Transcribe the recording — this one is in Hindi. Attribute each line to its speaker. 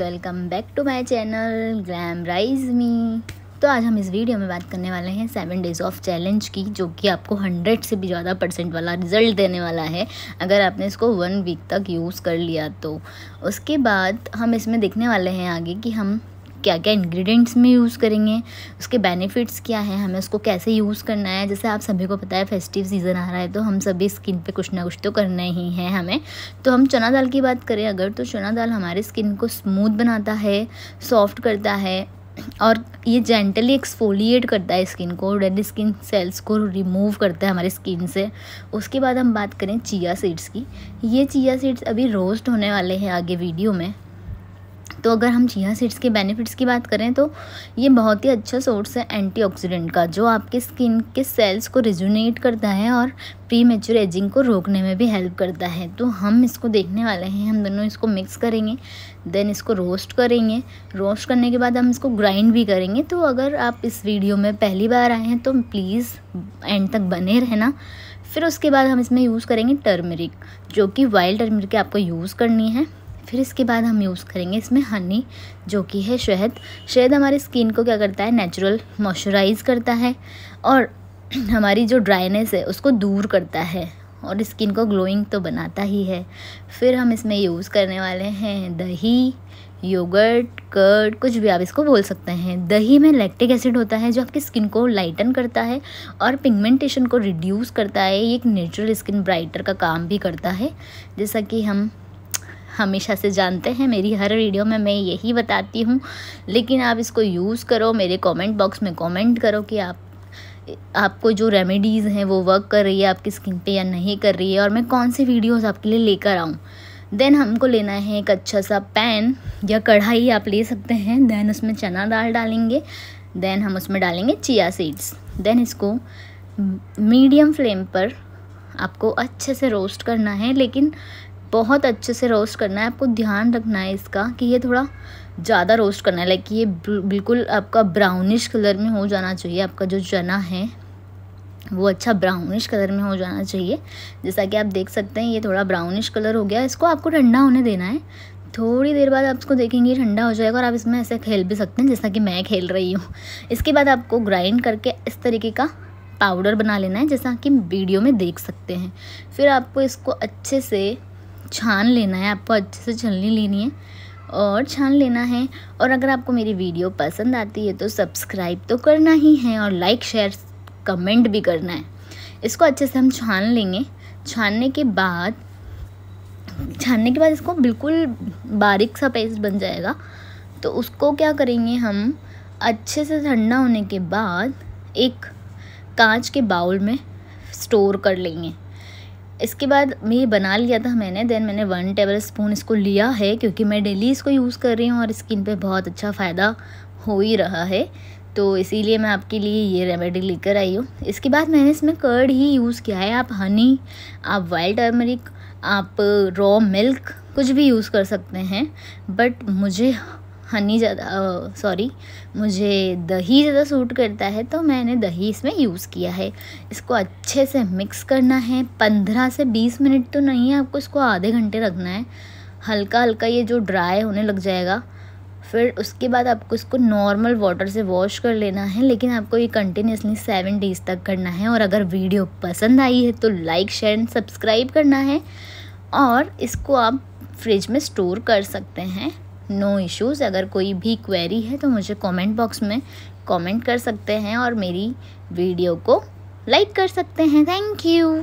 Speaker 1: welcome back to my channel glam rise me तो आज हम इस वीडियो में बात करने वाले हैं सेवन डेज़ ऑफ चैलेंज की जो कि आपको हंड्रेड से भी ज़्यादा परसेंट वाला रिजल्ट देने वाला है अगर आपने इसको वन वीक तक यूज़ कर लिया तो उसके बाद हम इसमें देखने वाले हैं आगे कि हम क्या क्या इंग्रेडिएंट्स में यूज़ करेंगे उसके बेनिफिट्स क्या हैं हमें उसको कैसे यूज़ करना है जैसे आप सभी को पता है फेस्टिव सीज़न आ रहा है तो हम सभी स्किन पे कुछ ना कुछ तो करना ही है हमें तो हम चना दाल की बात करें अगर तो चना दाल हमारे स्किन को स्मूथ बनाता है सॉफ्ट करता है और ये जेंटली एक्सफोलिएट करता है स्किन को डेड स्किन सेल्स को रिमूव करता है हमारे स्किन से उसके बाद हम बात करें चिया सीड्स की ये चिया सीड्स अभी रोस्ट होने वाले हैं आगे वीडियो में तो अगर हम चिया सीड्स के बेनिफिट्स की बात करें तो ये बहुत ही अच्छा सोर्स है एंटीऑक्सीडेंट का जो आपके स्किन के सेल्स को रिजुनेट करता है और प्री मेच्योर एजिंग को रोकने में भी हेल्प करता है तो हम इसको देखने वाले हैं हम दोनों इसको मिक्स करेंगे देन इसको रोस्ट करेंगे रोस्ट करने के बाद हम इसको ग्राइंड भी करेंगे तो अगर आप इस वीडियो में पहली बार आए हैं तो प्लीज़ एंड तक बने रहना फिर उसके बाद हम इसमें यूज़ करेंगे टर्मरिक जो कि वाइल्ड टर्मरिक आपको यूज़ करनी है फिर इसके बाद हम यूज़ करेंगे इसमें हनी जो कि है शहद शहद हमारे स्किन को क्या करता है नेचुरल मॉइस्चराइज़ करता है और हमारी जो ड्राइनेस है उसको दूर करता है और स्किन को ग्लोइंग तो बनाता ही है फिर हम इसमें यूज़ करने वाले हैं दही योगर्ट कर्ड कुछ भी आप इसको बोल सकते हैं दही में लैक्टिक एसिड होता है जो आपकी स्किन को लाइटन करता है और पिगमेंटेशन को रिड्यूस करता है ये एक नेचुरल स्किन ब्राइटर का काम भी करता है जैसा कि हम हमेशा से जानते हैं मेरी हर वीडियो में मैं यही बताती हूँ लेकिन आप इसको यूज़ करो मेरे कमेंट बॉक्स में कमेंट करो कि आप आपको जो रेमेडीज़ हैं वो वर्क कर रही है आपकी स्किन पे या नहीं कर रही है और मैं कौन सी वीडियोज़ आपके लिए लेकर आऊँ देन हमको लेना है एक अच्छा सा पैन या कढ़ाई आप ले सकते हैं देन उसमें चना दाल डालेंगे देन हम उसमें डालेंगे चिया सीड्स देन इसको मीडियम फ्लेम पर आपको अच्छे से रोस्ट करना है लेकिन बहुत अच्छे से रोस्ट करना है आपको ध्यान रखना है इसका कि ये थोड़ा ज़्यादा रोस्ट करना है लाइक ये बिल्कुल आपका ब्राउनिश कलर में हो जाना चाहिए आपका जो चना है वो अच्छा ब्राउनिश कलर में हो जाना चाहिए जैसा कि आप देख सकते हैं ये थोड़ा ब्राउनिश कलर हो गया इसको आपको ठंडा होने देना है थोड़ी देर बाद आप इसको देखेंगे ठंडा हो जाएगा और आप इसमें ऐसे खेल भी सकते हैं जैसा कि मैं खेल रही हूँ इसके बाद आपको ग्राइंड करके इस तरीके का पाउडर बना लेना है जैसा कि वीडियो में देख सकते हैं फिर आपको इसको अच्छे से छान लेना है आपको अच्छे से छलनी लेनी है और छान लेना है और अगर आपको मेरी वीडियो पसंद आती है तो सब्सक्राइब तो करना ही है और लाइक शेयर कमेंट भी करना है इसको अच्छे से हम छान लेंगे छानने के बाद छानने के बाद इसको बिल्कुल बारीक सा पेस्ट बन जाएगा तो उसको क्या करेंगे हम अच्छे से ठंडा होने के बाद एक कांच के बाउल में स्टोर कर लेंगे इसके बाद मैं ये बना लिया था मैंने देन मैंने वन टेबल स्पून इसको लिया है क्योंकि मैं डेली इसको यूज़ कर रही हूँ और स्किन पे बहुत अच्छा फ़ायदा हो ही रहा है तो इसीलिए मैं आपके लिए ये रेमेडी लेकर आई हूँ इसके बाद मैंने इसमें कर्ड ही यूज़ किया है आप हनी आप वाइल्ड टर्मरिक आप रॉ मिल्क कुछ भी यूज़ कर सकते हैं बट मुझे हनी ज़्यादा सॉरी मुझे दही ज़्यादा सूट करता है तो मैंने दही इसमें यूज़ किया है इसको अच्छे से मिक्स करना है पंद्रह से बीस मिनट तो नहीं है आपको इसको आधे घंटे रखना है हल्का हल्का ये जो ड्राई होने लग जाएगा फिर उसके बाद आपको इसको नॉर्मल वाटर से वॉश कर लेना है लेकिन आपको ये कंटिन्यूसली सेवन डेज़ तक करना है और अगर वीडियो पसंद आई है तो लाइक शेयर एंड सब्सक्राइब करना है और इसको आप फ्रिज में स्टोर कर सकते हैं नो इश्यूज़ अगर कोई भी क्वेरी है तो मुझे कमेंट बॉक्स में कमेंट कर सकते हैं और मेरी वीडियो को लाइक कर सकते हैं थैंक यू